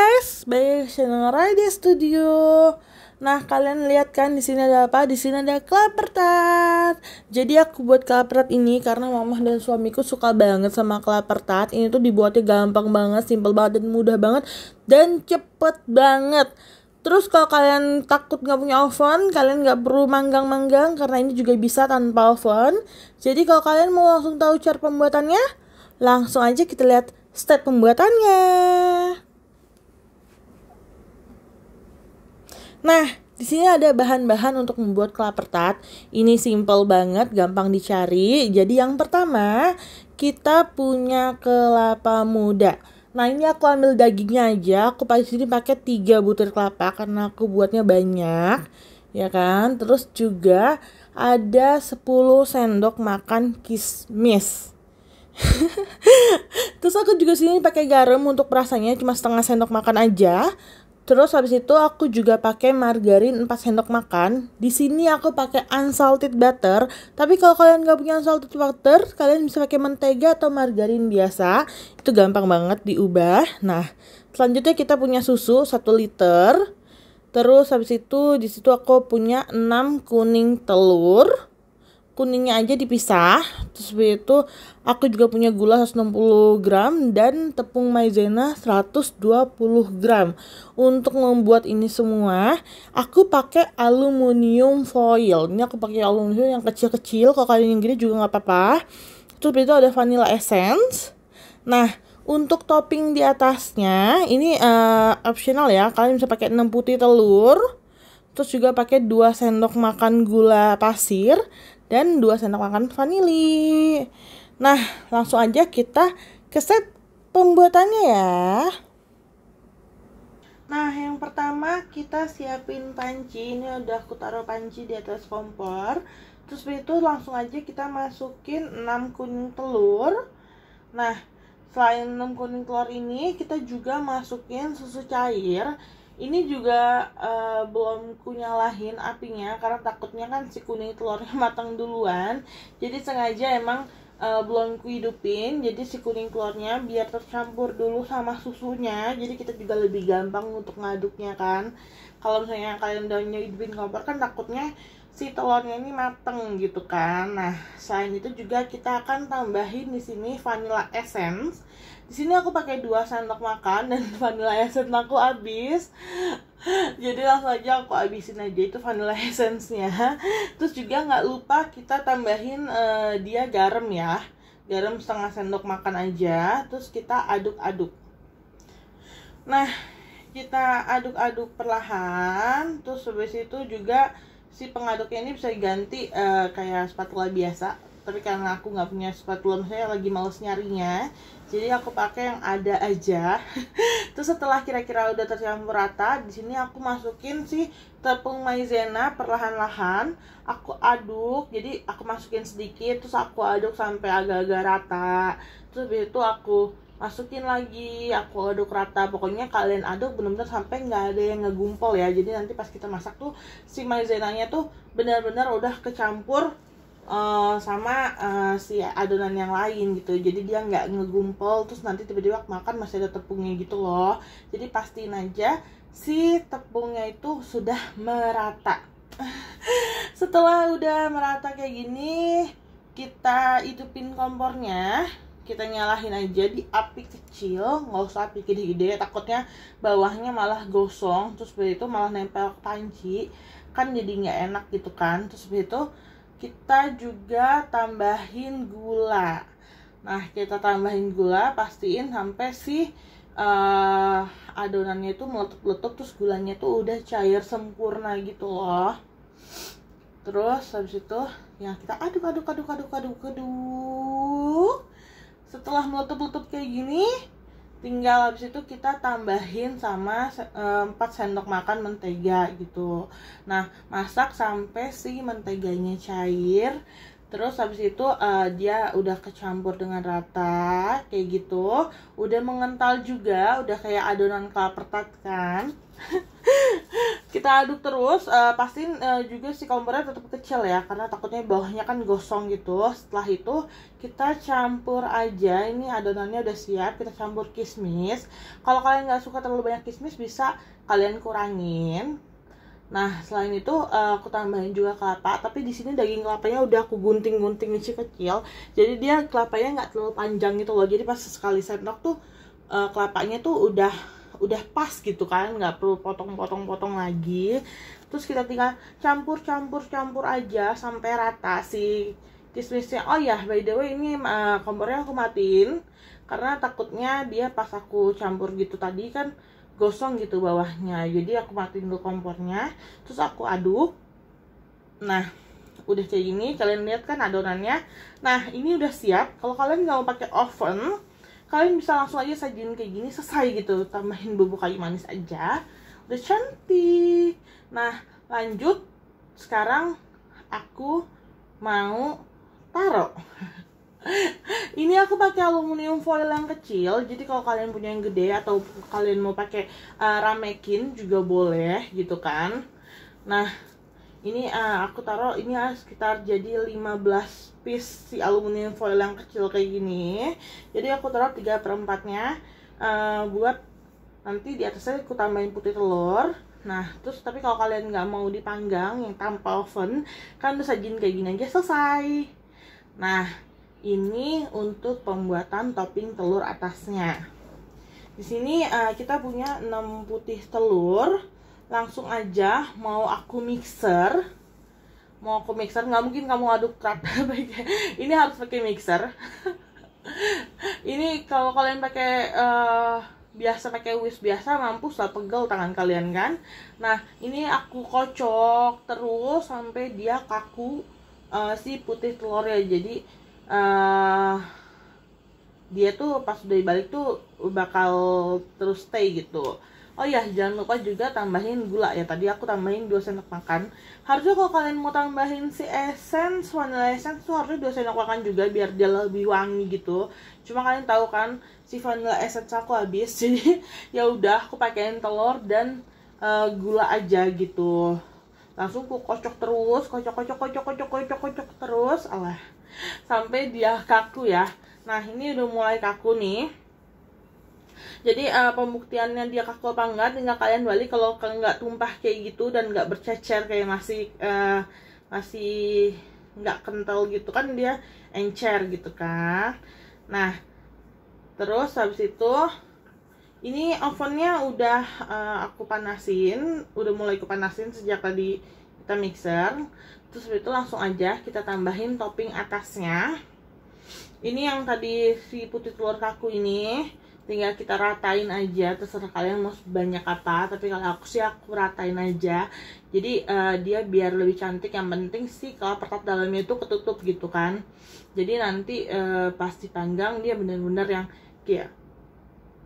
guys, baik channel Radio Studio. Nah, kalian lihat kan di sini ada apa? Di sini ada kelapar tart. Jadi aku buat kelapar ini karena mamah dan suamiku suka banget sama kelapar tart. Ini tuh dibuatnya gampang banget, simple banget dan mudah banget dan cepet banget. Terus kalau kalian takut nggak punya oven, kalian nggak perlu manggang-manggang karena ini juga bisa tanpa oven. Jadi kalau kalian mau langsung tahu cara pembuatannya, langsung aja kita lihat step pembuatannya. Nah, di sini ada bahan-bahan untuk membuat kelapa tart. Ini simple banget, gampang dicari. Jadi yang pertama, kita punya kelapa muda. Nah, ini aku ambil dagingnya aja. Aku pakai sini pakai 3 butir kelapa karena aku buatnya banyak, ya kan? Terus juga ada 10 sendok makan kismis. Terus aku juga sini pakai garam untuk rasanya cuma setengah sendok makan aja. Terus habis itu aku juga pakai margarin 4 sendok makan. Di sini aku pakai unsalted butter. Tapi kalau kalian nggak punya unsalted butter, kalian bisa pakai mentega atau margarin biasa. Itu gampang banget diubah. Nah, selanjutnya kita punya susu 1 liter. Terus habis itu di situ aku punya 6 kuning telur kuningnya aja dipisah terus itu aku juga punya gula 160 gram dan tepung maizena 120 gram untuk membuat ini semua aku pakai aluminium foil ini aku pakai aluminium yang kecil-kecil kalau kalian yang gini juga nggak apa-apa terus itu ada vanilla essence nah untuk topping di atasnya ini uh, optional ya kalian bisa pakai 6 putih telur terus juga pakai 2 sendok makan gula pasir dan 2 sendok makan vanili. Nah, langsung aja kita ke set pembuatannya ya. Nah, yang pertama kita siapin panci. Ini udah aku taruh panci di atas kompor. Terus itu langsung aja kita masukin 6 kuning telur. Nah, selain 6 kuning telur ini, kita juga masukin susu cair ini juga uh, belum kunyalahin apinya karena takutnya kan si kuning telurnya matang duluan jadi sengaja emang uh, belum kuhidupin jadi si kuning telurnya biar tercampur dulu sama susunya jadi kita juga lebih gampang untuk ngaduknya kan kalau misalnya kalian udah hidupin kompor kan takutnya si telurnya ini mateng gitu kan. Nah, selain itu juga kita akan tambahin di sini vanilla essence. Di sini aku pakai 2 sendok makan dan vanilla essence aku habis. Jadi langsung aja aku habisin aja itu vanilla essence-nya. Terus juga nggak lupa kita tambahin uh, dia garam ya. Garam setengah sendok makan aja, terus kita aduk-aduk. Nah, kita aduk-aduk perlahan, terus habis itu juga si pengaduknya ini bisa diganti uh, kayak spatula biasa tapi karena aku nggak punya spatula saya lagi males nyarinya jadi aku pakai yang ada aja terus setelah kira-kira udah tercampur rata di sini aku masukin si tepung maizena perlahan-lahan aku aduk jadi aku masukin sedikit terus aku aduk sampai agak-agak rata terus habis itu aku masukin lagi aku aduk rata pokoknya kalian aduk benar-benar sampai nggak ada yang ngegumpel ya jadi nanti pas kita masak tuh si maizenanya tuh benar-benar udah kecampur uh, sama uh, si adonan yang lain gitu jadi dia nggak ngegumpel terus nanti tiba-tiba makan masih ada tepungnya gitu loh jadi pastiin aja si tepungnya itu sudah merata setelah udah merata kayak gini kita hidupin kompornya kita nyalahin aja di api kecil nggak usah api gede-gede takutnya bawahnya malah gosong terus begitu malah nempel ke panci kan jadi nggak enak gitu kan terus begitu kita juga tambahin gula nah kita tambahin gula pastiin sampai si uh, adonannya itu meletup-letup terus gulanya tuh udah cair sempurna gitu loh terus habis itu yang kita aduk aduk aduk aduk aduk aduk setelah meletup-letup kayak gini tinggal habis itu kita tambahin sama 4 eh, sendok makan mentega gitu nah masak sampai si menteganya cair terus habis itu uh, dia udah kecampur dengan rata kayak gitu udah mengental juga udah kayak adonan kelapa kan kita aduk terus uh, pastiin uh, juga si kompornya tetap kecil ya karena takutnya bawahnya kan gosong gitu setelah itu kita campur aja ini adonannya udah siap kita campur kismis kalau kalian nggak suka terlalu banyak kismis bisa kalian kurangin nah selain itu uh, aku tambahin juga kelapa tapi di sini daging kelapanya udah aku gunting-gunting kecil-kecil jadi dia kelapanya nggak terlalu panjang gitu loh jadi pas sekali sendok tuh uh, kelapanya tuh udah udah pas gitu kan nggak perlu potong-potong-potong lagi terus kita tinggal campur-campur-campur aja sampai rata si kismisnya oh ya by the way ini uh, kompornya aku matiin karena takutnya dia pas aku campur gitu tadi kan gosong gitu bawahnya jadi aku matiin dulu kompornya terus aku aduk nah udah kayak gini kalian lihat kan adonannya nah ini udah siap kalau kalian nggak mau pakai oven kalian bisa langsung aja sajin kayak gini selesai gitu tambahin bubuk kayu manis aja udah cantik nah lanjut sekarang aku mau taro ini aku pakai aluminium foil yang kecil jadi kalau kalian punya yang gede atau kalian mau pakai uh, ramekin juga boleh gitu kan nah ini uh, aku taruh ini uh, sekitar jadi 15 piece si aluminium foil yang kecil kayak gini jadi aku taruh tiga perempatnya uh, eh, buat nanti di atasnya aku tambahin putih telur nah terus tapi kalau kalian nggak mau dipanggang yang tanpa oven kan bisa sajin kayak gini aja selesai nah ini untuk pembuatan topping telur atasnya di sini uh, kita punya 6 putih telur langsung aja mau aku mixer mau aku mixer nggak mungkin kamu aduk rata ini harus pakai mixer ini kalau kalian pakai uh, biasa pakai whisk biasa mampus lah pegel tangan kalian kan nah ini aku kocok terus sampai dia kaku uh, si putih telur ya. jadi uh, dia tuh pas udah balik tuh bakal terus stay gitu oh iya jangan lupa juga tambahin gula ya tadi aku tambahin 2 sendok makan harusnya kalau kalian mau tambahin si essence vanilla essence tuh harusnya 2 sendok makan juga biar dia lebih wangi gitu cuma kalian tahu kan si vanilla essence aku habis jadi ya udah aku pakein telur dan uh, gula aja gitu langsung aku kocok terus kocok kocok kocok kocok kocok kocok terus alah sampai dia kaku ya nah ini udah mulai kaku nih jadi uh, pembuktiannya dia kaku apa enggak tinggal kalian balik kalau kalian nggak tumpah kayak gitu dan nggak bercecer kayak masih uh, masih nggak kental gitu kan dia encer gitu kan nah terus habis itu ini ovennya udah uh, aku panasin udah mulai aku panasin sejak tadi kita mixer terus begitu itu langsung aja kita tambahin topping atasnya ini yang tadi si putih telur kaku ini tinggal kita ratain aja terserah kalian mau sebanyak apa tapi kalau aku sih aku ratain aja jadi uh, dia biar lebih cantik yang penting sih kalau perkat dalamnya itu ketutup gitu kan jadi nanti uh, eh, pasti panggang dia bener-bener yang kayak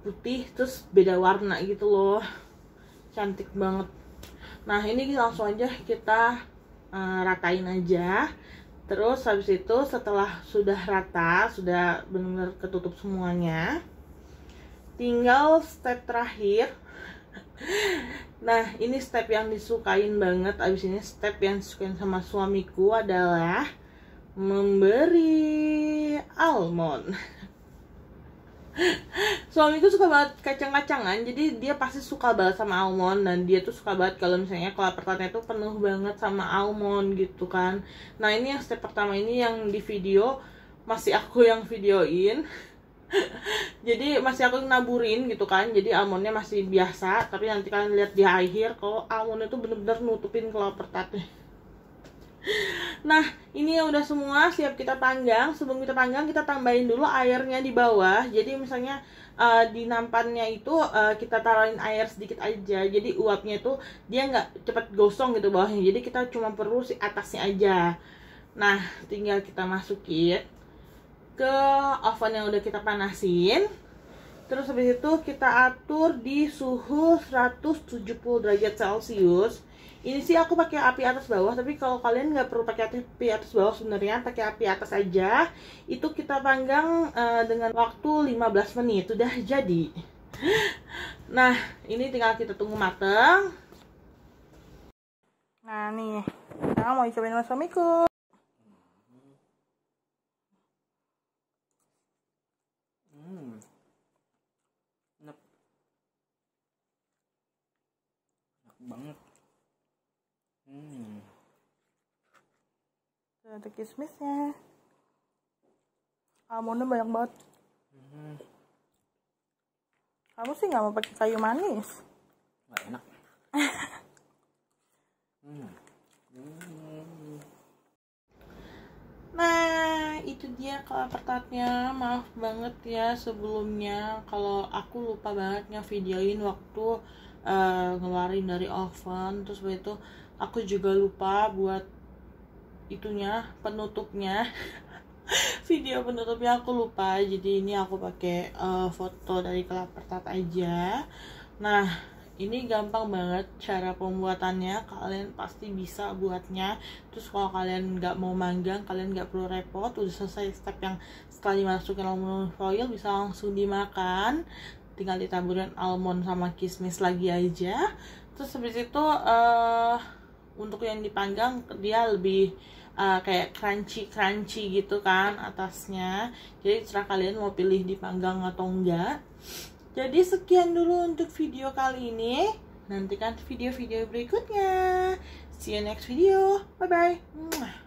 putih terus beda warna gitu loh cantik banget nah ini langsung aja kita uh, ratain aja terus habis itu setelah sudah rata sudah bener-bener ketutup semuanya tinggal step terakhir nah ini step yang disukain banget abis ini step yang disukain sama suamiku adalah memberi almond suamiku suka banget kacang-kacangan jadi dia pasti suka banget sama almond dan dia tuh suka banget kalau misalnya kalau pertanyaan itu penuh banget sama almond gitu kan nah ini yang step pertama ini yang di video masih aku yang videoin jadi masih aku naburin gitu kan jadi almondnya masih biasa tapi nanti kalian lihat di akhir kalau almond itu bener-bener nutupin kalau tatnya nah ini udah semua siap kita panggang sebelum kita panggang kita tambahin dulu airnya di bawah jadi misalnya uh, di nampannya itu uh, kita taruhin air sedikit aja jadi uapnya itu dia nggak cepet gosong gitu bawahnya jadi kita cuma perlu si atasnya aja nah tinggal kita masukin ke oven yang udah kita panasin terus habis itu kita atur di suhu 170 derajat celcius ini sih aku pakai api atas bawah tapi kalau kalian nggak perlu pakai api atas bawah sebenarnya pakai api atas aja itu kita panggang uh, dengan waktu 15 menit sudah jadi nah ini tinggal kita tunggu mateng nah nih sekarang mau cobain suamiku banget hmm ada kismisnya almondnya banyak banget hmm. kamu sih nggak mau pakai kayu manis nggak enak hmm. Nah, itu dia kalau tartnya. Maaf banget ya sebelumnya kalau aku lupa banget ngevideoin waktu uh, ngeluarin dari oven terus waktu itu aku juga lupa buat itunya penutupnya video penutupnya aku lupa jadi ini aku pakai uh, foto dari kelapa tart aja nah ini gampang banget cara pembuatannya kalian pasti bisa buatnya terus kalau kalian nggak mau manggang kalian nggak perlu repot udah selesai step yang setelah dimasukin aluminium foil bisa langsung dimakan tinggal ditaburin almond sama kismis lagi aja terus habis itu uh, untuk yang dipanggang dia lebih uh, kayak crunchy crunchy gitu kan atasnya jadi setelah kalian mau pilih dipanggang atau enggak jadi sekian dulu untuk video kali ini nantikan video-video berikutnya see you next video bye bye